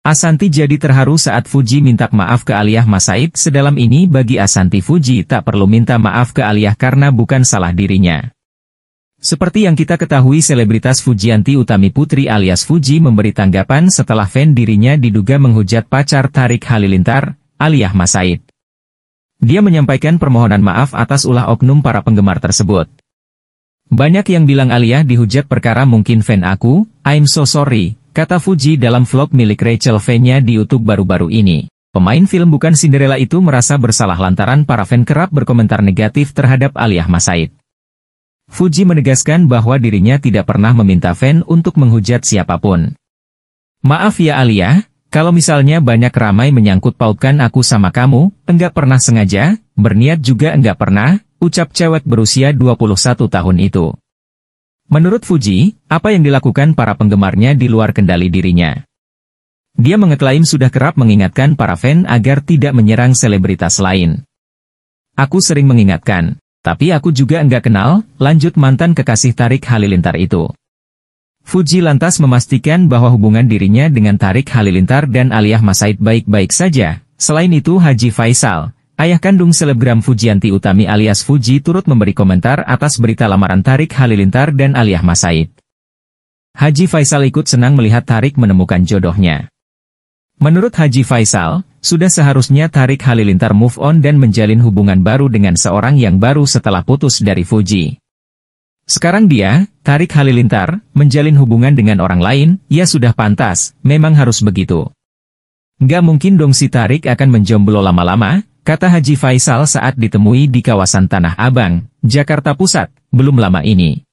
Asanti jadi terharu saat Fuji minta maaf ke Aliyah Masaid sedalam ini bagi Asanti Fuji tak perlu minta maaf ke Aliyah karena bukan salah dirinya. Seperti yang kita ketahui selebritas Fujianti Utami Putri alias Fuji memberi tanggapan setelah fan dirinya diduga menghujat pacar Tarik Halilintar, Aliyah Masaid. Dia menyampaikan permohonan maaf atas ulah oknum para penggemar tersebut. Banyak yang bilang Aliyah dihujat perkara mungkin fan aku, I'm so sorry, kata Fuji dalam vlog milik Rachel V-nya di YouTube baru-baru ini. Pemain film Bukan Cinderella itu merasa bersalah lantaran para fan kerap berkomentar negatif terhadap Aliyah Masaid. Fuji menegaskan bahwa dirinya tidak pernah meminta fan untuk menghujat siapapun. Maaf ya Aliyah, kalau misalnya banyak ramai menyangkut pautkan aku sama kamu, enggak pernah sengaja, berniat juga enggak pernah, ucap cewek berusia 21 tahun itu. Menurut Fuji, apa yang dilakukan para penggemarnya di luar kendali dirinya. Dia mengeklaim sudah kerap mengingatkan para fan agar tidak menyerang selebritas lain. Aku sering mengingatkan, tapi aku juga enggak kenal, lanjut mantan kekasih Tarik Halilintar itu. Fuji lantas memastikan bahwa hubungan dirinya dengan Tarik Halilintar dan Aliyah Masaid baik-baik saja, selain itu Haji Faisal, Ayah kandung selebgram Fujianti Utami alias Fuji turut memberi komentar atas berita lamaran Tarik Halilintar dan Aliyah Masaid. Haji Faisal ikut senang melihat Tarik menemukan jodohnya. Menurut Haji Faisal, sudah seharusnya Tarik Halilintar move on dan menjalin hubungan baru dengan seorang yang baru setelah putus dari Fuji. Sekarang dia, Tarik Halilintar, menjalin hubungan dengan orang lain, ya sudah pantas, memang harus begitu. Nggak mungkin dong si Tarik akan menjomblo lama-lama, kata Haji Faisal saat ditemui di kawasan Tanah Abang, Jakarta Pusat, belum lama ini.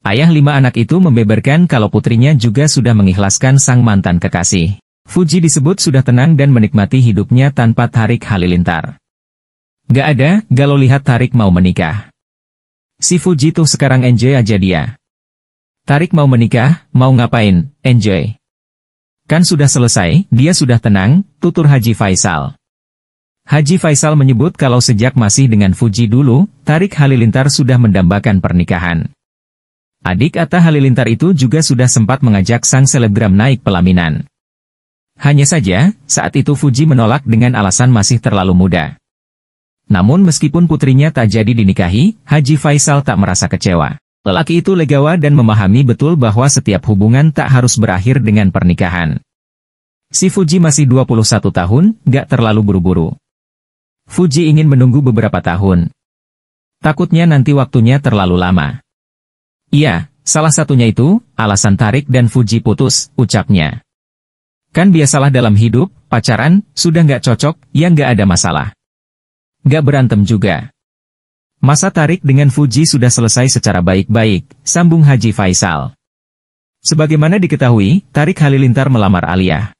Ayah lima anak itu membeberkan kalau putrinya juga sudah mengikhlaskan sang mantan kekasih. Fuji disebut sudah tenang dan menikmati hidupnya tanpa Tarik Halilintar. Gak ada, galau lihat Tarik mau menikah. Si Fuji tuh sekarang enjoy aja dia. Tarik mau menikah, mau ngapain, enjoy. Kan sudah selesai, dia sudah tenang, tutur Haji Faisal. Haji Faisal menyebut kalau sejak masih dengan Fuji dulu, Tarik Halilintar sudah mendambakan pernikahan. Adik Atta Halilintar itu juga sudah sempat mengajak sang selebgram naik pelaminan. Hanya saja, saat itu Fuji menolak dengan alasan masih terlalu muda. Namun meskipun putrinya tak jadi dinikahi, Haji Faisal tak merasa kecewa. Lelaki itu legawa dan memahami betul bahwa setiap hubungan tak harus berakhir dengan pernikahan. Si Fuji masih 21 tahun, gak terlalu buru-buru. Fuji ingin menunggu beberapa tahun. Takutnya nanti waktunya terlalu lama. Iya, salah satunya itu, alasan Tarik dan Fuji putus, ucapnya. Kan biasalah dalam hidup, pacaran, sudah nggak cocok, ya nggak ada masalah. Nggak berantem juga. Masa Tarik dengan Fuji sudah selesai secara baik-baik, sambung Haji Faisal. Sebagaimana diketahui, Tarik Halilintar melamar Aliyah.